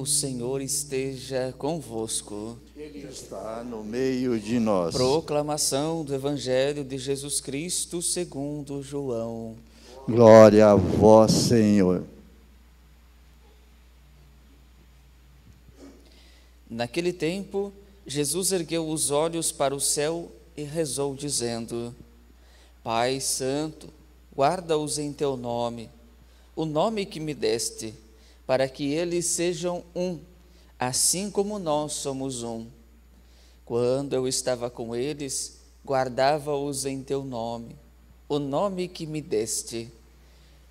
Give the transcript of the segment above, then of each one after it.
O Senhor esteja convosco. Ele está no meio de nós. Proclamação do Evangelho de Jesus Cristo segundo João. Glória a vós, Senhor. Naquele tempo, Jesus ergueu os olhos para o céu e rezou, dizendo: Pai Santo, guarda-os em teu nome, o nome que me deste para que eles sejam um, assim como nós somos um. Quando eu estava com eles, guardava-os em teu nome, o nome que me deste.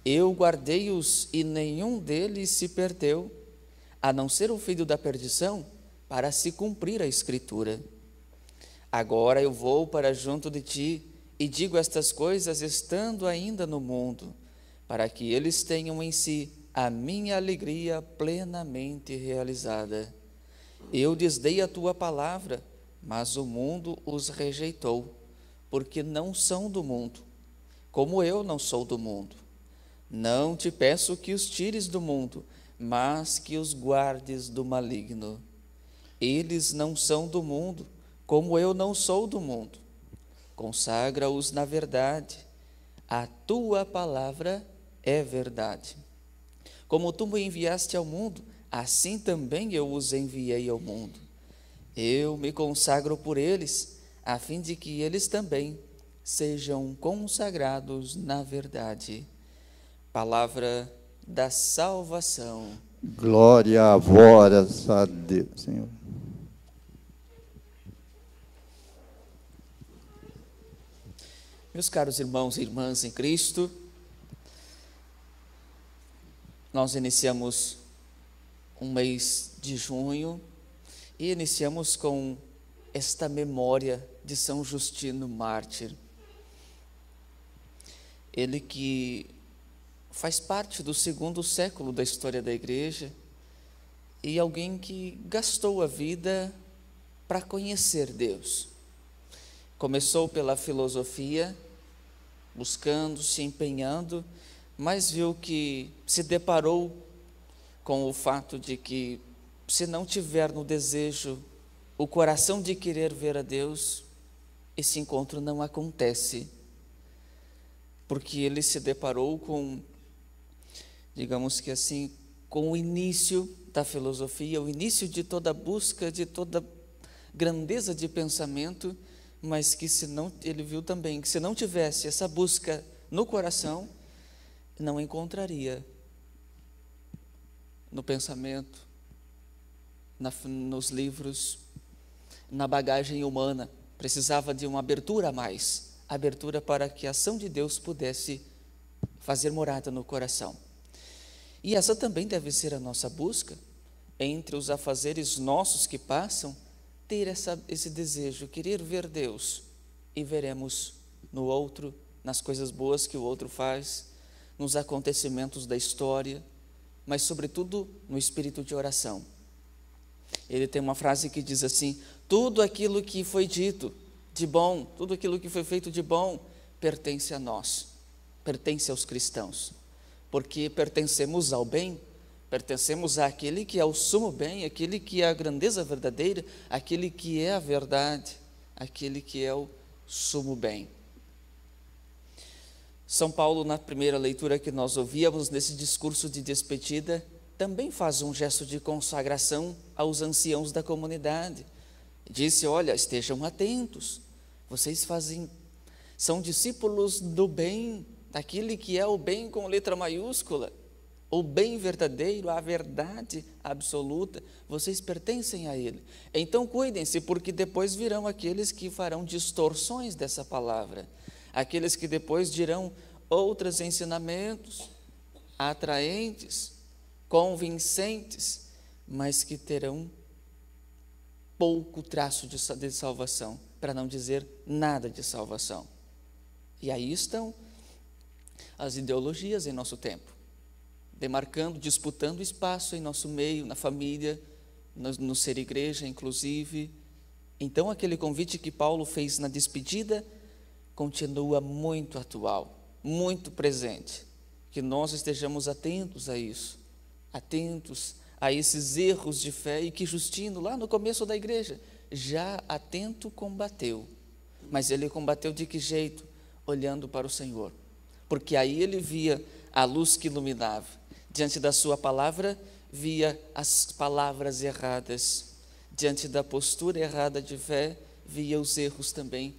Eu guardei-os e nenhum deles se perdeu, a não ser o filho da perdição, para se cumprir a Escritura. Agora eu vou para junto de ti e digo estas coisas estando ainda no mundo, para que eles tenham em si a minha alegria plenamente realizada. Eu lhes dei a tua palavra, mas o mundo os rejeitou, porque não são do mundo, como eu não sou do mundo. Não te peço que os tires do mundo, mas que os guardes do maligno. Eles não são do mundo, como eu não sou do mundo. Consagra-os na verdade, a tua palavra é verdade. Como tu me enviaste ao mundo, assim também eu os enviei ao mundo. Eu me consagro por eles, a fim de que eles também sejam consagrados na verdade. Palavra da salvação. Glória a vós, a Deus, Senhor. Meus caros irmãos e irmãs em Cristo, nós iniciamos um mês de junho e iniciamos com esta memória de São Justino Mártir. Ele que faz parte do segundo século da história da igreja e alguém que gastou a vida para conhecer Deus. Começou pela filosofia, buscando, se empenhando mas viu que se deparou com o fato de que, se não tiver no desejo o coração de querer ver a Deus, esse encontro não acontece, porque ele se deparou com, digamos que assim, com o início da filosofia, o início de toda busca, de toda grandeza de pensamento, mas que se não, ele viu também que se não tivesse essa busca no coração, não encontraria no pensamento, na, nos livros, na bagagem humana. Precisava de uma abertura a mais abertura para que a ação de Deus pudesse fazer morada no coração. E essa também deve ser a nossa busca, entre os afazeres nossos que passam, ter essa, esse desejo, querer ver Deus e veremos no outro, nas coisas boas que o outro faz, nos acontecimentos da história, mas, sobretudo, no espírito de oração. Ele tem uma frase que diz assim: Tudo aquilo que foi dito de bom, tudo aquilo que foi feito de bom, pertence a nós, pertence aos cristãos, porque pertencemos ao bem, pertencemos àquele que é o sumo bem, aquele que é a grandeza verdadeira, aquele que é a verdade, aquele que é o sumo bem. São Paulo, na primeira leitura que nós ouvíamos, nesse discurso de despedida, também faz um gesto de consagração aos anciãos da comunidade. Disse: Olha, estejam atentos, vocês fazem, são discípulos do bem, daquele que é o bem com letra maiúscula, o bem verdadeiro, a verdade absoluta, vocês pertencem a Ele. Então cuidem-se, porque depois virão aqueles que farão distorções dessa palavra aqueles que depois dirão outros ensinamentos atraentes, convincentes, mas que terão pouco traço de, de salvação, para não dizer nada de salvação. E aí estão as ideologias em nosso tempo, demarcando, disputando espaço em nosso meio, na família, no, no ser igreja, inclusive. Então, aquele convite que Paulo fez na despedida continua muito atual, muito presente. Que nós estejamos atentos a isso, atentos a esses erros de fé e que Justino, lá no começo da igreja, já atento combateu. Mas ele combateu de que jeito? Olhando para o Senhor. Porque aí ele via a luz que iluminava. Diante da sua palavra, via as palavras erradas. Diante da postura errada de fé, via os erros também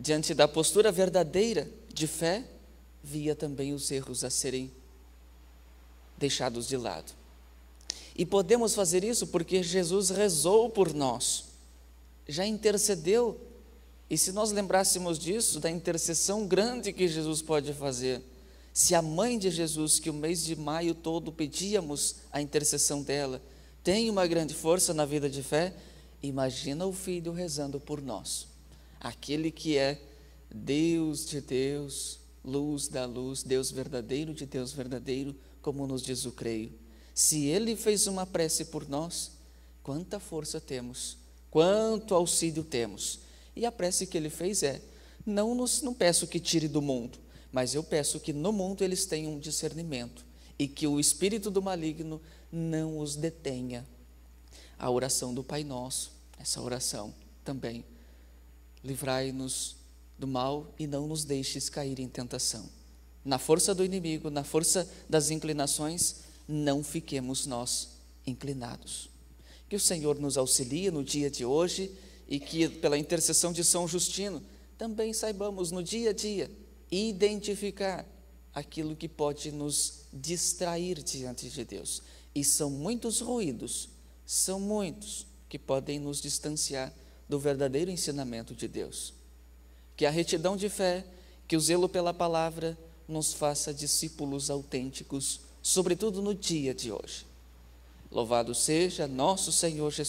diante da postura verdadeira de fé, via também os erros a serem deixados de lado. E podemos fazer isso porque Jesus rezou por nós, já intercedeu. E se nós lembrássemos disso, da intercessão grande que Jesus pode fazer, se a mãe de Jesus, que o mês de maio todo pedíamos a intercessão dela, tem uma grande força na vida de fé, imagina o filho rezando por nós aquele que é Deus de Deus, luz da luz, Deus verdadeiro de Deus verdadeiro, como nos diz o creio. Se ele fez uma prece por nós, quanta força temos, quanto auxílio temos. E a prece que ele fez é: não, nos, não peço que tire do mundo, mas eu peço que no mundo eles tenham discernimento e que o espírito do maligno não os detenha. A oração do Pai Nosso, essa oração também livrai-nos do mal e não nos deixes cair em tentação. Na força do inimigo, na força das inclinações, não fiquemos nós inclinados. Que o Senhor nos auxilie no dia de hoje e que, pela intercessão de São Justino, também saibamos no dia a dia identificar aquilo que pode nos distrair diante de Deus. E são muitos ruídos, são muitos que podem nos distanciar do verdadeiro ensinamento de Deus. Que a retidão de fé, que o zelo pela palavra nos faça discípulos autênticos, sobretudo no dia de hoje. Louvado seja nosso Senhor Jesus.